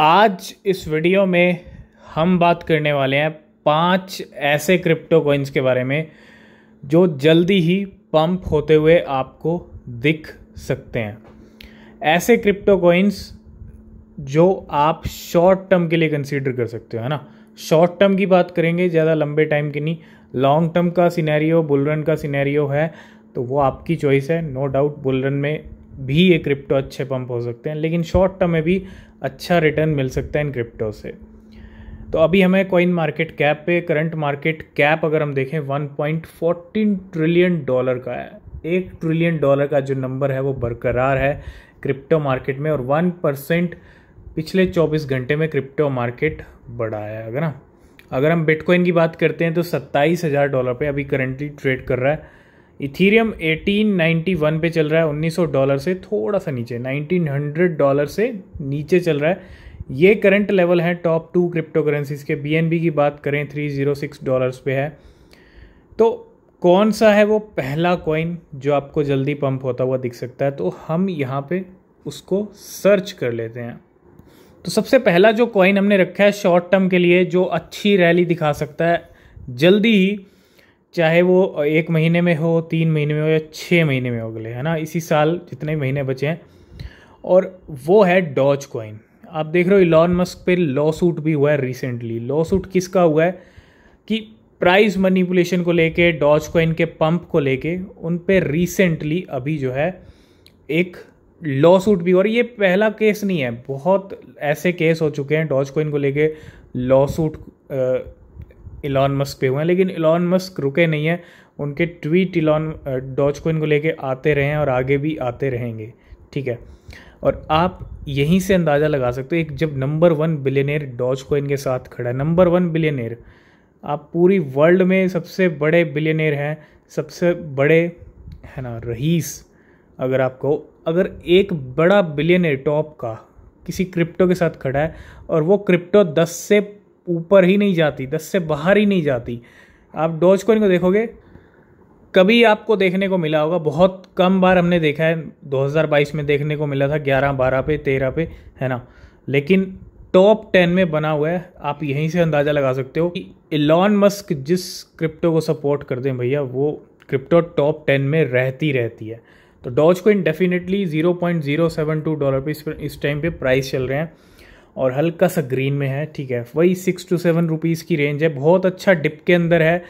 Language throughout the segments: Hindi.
आज इस वीडियो में हम बात करने वाले हैं पांच ऐसे क्रिप्टो कॉइन्स के बारे में जो जल्दी ही पंप होते हुए आपको दिख सकते हैं ऐसे क्रिप्टो कॉइन्स जो आप शॉर्ट टर्म के लिए कंसीडर कर सकते हो है ना शॉर्ट टर्म की बात करेंगे ज़्यादा लंबे टाइम की नहीं लॉन्ग टर्म का सिनेरियो बुलरन का सिनेरियो है तो वो आपकी चॉइस है नो डाउट बुलरन में भी ये क्रिप्टो अच्छे पंप हो सकते हैं लेकिन शॉर्ट टर्म में भी अच्छा रिटर्न मिल सकता है इन क्रिप्टो से तो अभी हमें कॉइन मार्केट कैप पे करंट मार्केट कैप अगर हम देखें one point fourteen trillion dollar का है एक ट्रिलियन डॉलर का जो नंबर है वो बरकरार है क्रिप्टो मार्केट में और वन परसेंट पिछले चौबीस घंटे में क्रिप्टो मार्केट बढ़ा है अगर ना अगर हम बिटकॉइन की बात करते हैं तो सत्ताईस हज़ार डॉलर पर अभी करंटली ट्रेड कर रहा है इथीरियम 1891 पे चल रहा है 1900 डॉलर से थोड़ा सा नीचे 1900 डॉलर से नीचे चल रहा है ये करंट लेवल है टॉप टू क्रिप्टो करेंसीज के बी की बात करें 306 डॉलर्स पे है तो कौन सा है वो पहला कॉइन जो आपको जल्दी पंप होता हुआ दिख सकता है तो हम यहाँ पे उसको सर्च कर लेते हैं तो सबसे पहला जो कॉइन हमने रखा है शॉर्ट टर्म के लिए जो अच्छी रैली दिखा सकता है जल्दी ही चाहे वो एक महीने में हो तीन महीने में हो या छः महीने में हो अगले है ना इसी साल जितने महीने बचे हैं और वो है डॉज कॉइन आप देख रहे हो इलॉन मस्क पे लॉ सूट भी हुआ है रिसेंटली लॉ सूट किसका हुआ है कि प्राइस मनीपुलेशन को लेके डॉज कॉइन के पंप को लेके उन पे रिसेंटली अभी जो है एक लॉ सूट भी और ये पहला केस नहीं है बहुत ऐसे केस हो चुके हैं डॉज कॉइन को लेके लॉ सूट इलॉन मस्क पे हुए हैं लेकिन इलॉन मस्क रुके नहीं है उनके ट्वीट इलॉन डॉच कोइन को लेके आते रहे हैं और आगे भी आते रहेंगे ठीक है और आप यहीं से अंदाज़ा लगा सकते हो एक जब number one billionaire Dogecoin के साथ खड़ा है नंबर वन बिलियनर आप पूरी वर्ल्ड में सबसे बड़े बिलियनर हैं सबसे बड़े है ना रईस अगर आपको अगर एक बड़ा बिलियनर टॉप का किसी क्रिप्टो के साथ खड़ा है और वो क्रिप्टो 10 से ऊपर ही नहीं जाती दस से बाहर ही नहीं जाती आप डोज कोइन को देखोगे कभी आपको देखने को मिला होगा बहुत कम बार हमने देखा है 2022 में देखने को मिला था 11 12 पे 13 पे है ना लेकिन टॉप 10 में बना हुआ है आप यहीं से अंदाज़ा लगा सकते हो कि इलॉन मस्क जिस क्रिप्टो को सपोर्ट कर दें भैया वो क्रिप्टो टॉप 10 में रहती रहती है तो डॉज कोइन डेफिनेटली 0.072 डॉलर पे इस टाइम पे प्राइस चल रहे हैं और हल्का सा ग्रीन में है ठीक है वही सिक्स टू सेवन रुपीज़ की रेंज है बहुत अच्छा डिप के अंदर है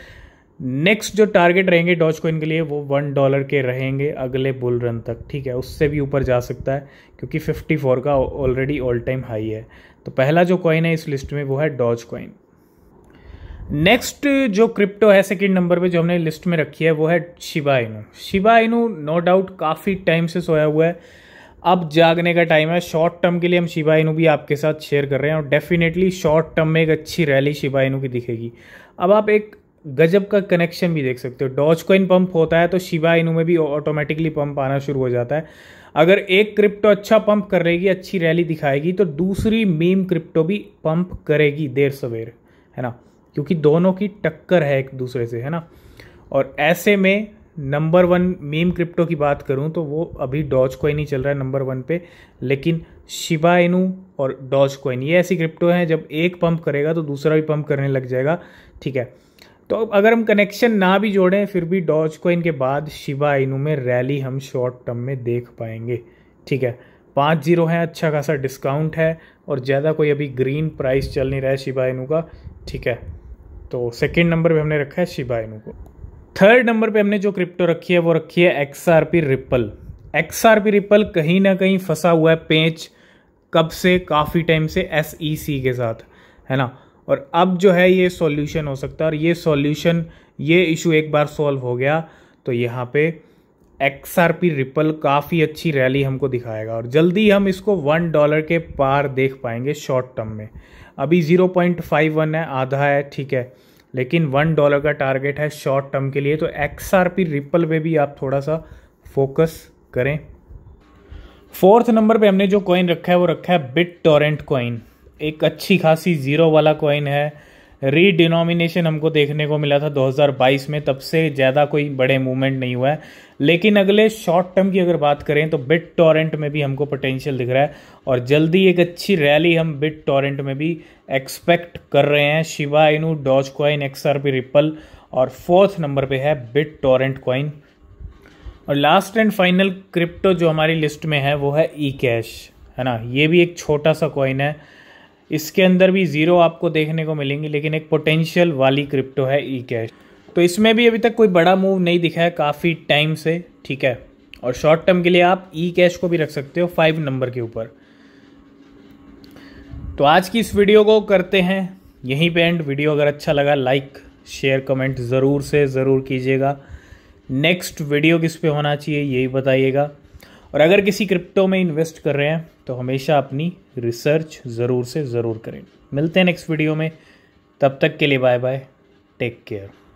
नेक्स्ट जो टारगेट रहेंगे डॉच कोइन के लिए वो वन डॉलर के रहेंगे अगले बुल रन तक ठीक है उससे भी ऊपर जा सकता है क्योंकि फिफ्टी फोर का ऑलरेडी ऑल टाइम हाई है तो पहला जो कॉइन है इस लिस्ट में वो है डॉच कॉइन नेक्स्ट जो क्रिप्टो है सेकेंड नंबर पे जो हमने लिस्ट में रखी है वो है Shiba Inu Shiba Inu no doubt काफ़ी टाइम से सोया हुआ है अब जागने का टाइम है शॉर्ट टर्म के लिए हम शिबा इनू भी आपके साथ शेयर कर रहे हैं और डेफिनेटली शॉर्ट टर्म में एक अच्छी रैली शिबा इनू की दिखेगी अब आप एक गजब का कनेक्शन भी देख सकते हो डॉज कॉइन पंप होता है तो शिबा इनू में भी ऑटोमेटिकली पंप आना शुरू हो जाता है अगर एक क्रिप्टो अच्छा पंप कर रहेगी अच्छी रैली दिखाएगी तो दूसरी मीम क्रिप्टो भी पंप करेगी देर सवेर है ना क्योंकि दोनों की टक्कर है एक दूसरे से है ना और ऐसे में नंबर वन मीम क्रिप्टो की बात करूं तो वो अभी डॉज कॉइन ही चल रहा है नंबर वन पे लेकिन शिबा इनू और डॉज कॉइन ये ऐसी क्रिप्टो हैं जब एक पंप करेगा तो दूसरा भी पंप करने लग जाएगा ठीक है तो अगर हम कनेक्शन ना भी जोड़ें फिर भी डॉज कॉइन के बाद शिबा इनू में रैली हम शॉर्ट टर्म में देख पाएंगे ठीक है पाँच जीरो है अच्छा खासा डिस्काउंट है और ज़्यादा कोई अभी ग्रीन प्राइस चल नहीं रहा है शिबा इनू का ठीक है तो सेकेंड नंबर पर हमने रखा है शिबा इनू को थर्ड नंबर पे हमने जो क्रिप्टो रखी है वो रखी है X R P ripple X R P ripple कहीं ना कहीं फंसा हुआ है पेंच कब से काफ़ी टाइम से एस ई सी के साथ है ना और अब जो है ये सॉल्यूशन हो सकता है और ये सॉल्यूशन ये इशू एक बार सॉल्व हो गया तो यहाँ पे एक्स आर पी रिपल काफ़ी अच्छी रैली हमको दिखाएगा और जल्दी हम इसको वन डॉलर के पार देख पाएंगे शॉर्ट टर्म में अभी ज़ीरो पॉइंट फाइव वन है आधा है ठीक है लेकिन वन डॉलर का टारगेट है शॉर्ट टर्म के लिए तो एक्स आर पी रिपल पे भी आप थोड़ा सा फोकस करें फोर्थ नंबर पे हमने जो कॉइन रखा है वो रखा है बिट टोरेंट कॉइन एक अच्छी खासी ज़ीरो वाला कॉइन है रीडिनोमिनेशन हमको देखने को मिला था 2022 में तब से ज़्यादा कोई बड़े मूवमेंट नहीं हुआ है लेकिन अगले शॉर्ट टर्म की अगर बात करें तो बिट टॉरेंट में भी हमको पोटेंशियल दिख रहा है और जल्दी एक अच्छी रैली हम बिट टॉरेंट में भी एक्सपेक्ट कर रहे हैं Shiba Inu Dogecoin X R ripple और फोर्थ नंबर पे है बिट टॉरेंट क्वाइन और लास्ट एंड फाइनल क्रिप्टो जो हमारी लिस्ट में है वो है ई कैश है ना ये भी एक छोटा सा कॉइन है इसके अंदर भी ज़ीरो आपको देखने को मिलेंगी लेकिन एक पोटेंशियल वाली क्रिप्टो है ई कैश तो इसमें भी अभी तक कोई बड़ा मूव नहीं दिखा है काफ़ी टाइम से ठीक है और शॉर्ट टर्म के लिए आप ई कैश को भी रख सकते हो फाइव नंबर के ऊपर तो आज की इस वीडियो को करते हैं यहीं पे एंड वीडियो अगर अच्छा लगा लाइक शेयर कमेंट ज़रूर से ज़रूर कीजिएगा नेक्स्ट वीडियो किस पे होना चाहिए यही बताइएगा और अगर किसी क्रिप्टो में इन्वेस्ट कर रहे हैं तो हमेशा अपनी रिसर्च ज़रूर से ज़रूर करें मिलते हैं नेक्स्ट वीडियो में तब तक के लिए बाय बाय टेक केयर